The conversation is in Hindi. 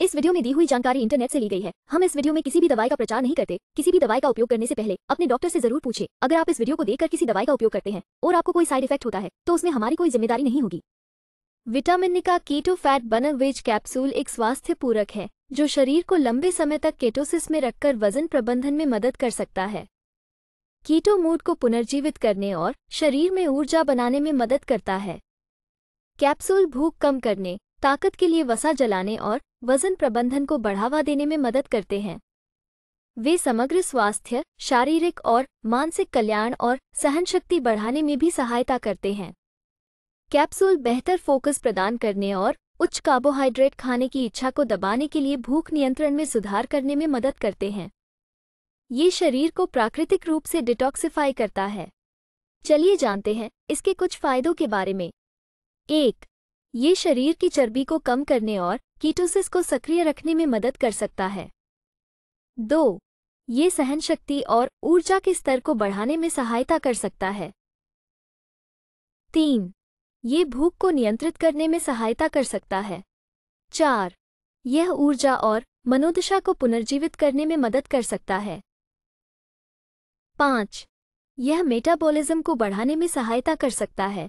इस वीडियो में दी हुई जानकारी इंटरनेट से ली गई है हम इस वीडियो में किसी भी दवाई का प्रचार नहीं करते किसी भी दवाई का उपयोग करने से पहले अपने डॉक्टर से जरूर पूछे अगर आप इस वीडियो को देखकर किसी दवाई का उपयोग करते हैं और आपको कोई साइड इफेक्ट होता है तो उसमें हमारी कोई जिम्मेदारी नहीं होगी विटामिन का keto fat burner veg capsule एक स्वास्थ्य पूरक है जो शरीर को लंबे समय तक केटोसिस में रखकर वजन प्रबंधन में मदद कर सकता है कीटो मूड को पुनर्जीवित करने और शरीर में ऊर्जा बनाने में मदद करता है कैप्सूल भूख कम करने ताकत के लिए वसा जलाने और वजन प्रबंधन को बढ़ावा देने में मदद करते हैं वे समग्र स्वास्थ्य शारीरिक और मानसिक कल्याण और सहनशक्ति बढ़ाने में भी सहायता करते हैं कैप्सूल बेहतर फोकस प्रदान करने और उच्च कार्बोहाइड्रेट खाने की इच्छा को दबाने के लिए भूख नियंत्रण में सुधार करने में मदद करते हैं ये शरीर को प्राकृतिक रूप से डिटॉक्सिफाई करता है चलिए जानते हैं इसके कुछ फायदों के बारे में एक ये शरीर की चर्बी को कम करने और कीटोसिस को सक्रिय रखने में मदद कर सकता है दो ये सहन शक्ति और ऊर्जा के स्तर को बढ़ाने में सहायता कर सकता है तीन ये भूख को नियंत्रित करने में सहायता कर सकता है चार यह ऊर्जा और मनोदशा को पुनर्जीवित करने में मदद कर सकता है पांच यह मेटाबॉलिज्म को बढ़ाने में सहायता कर सकता है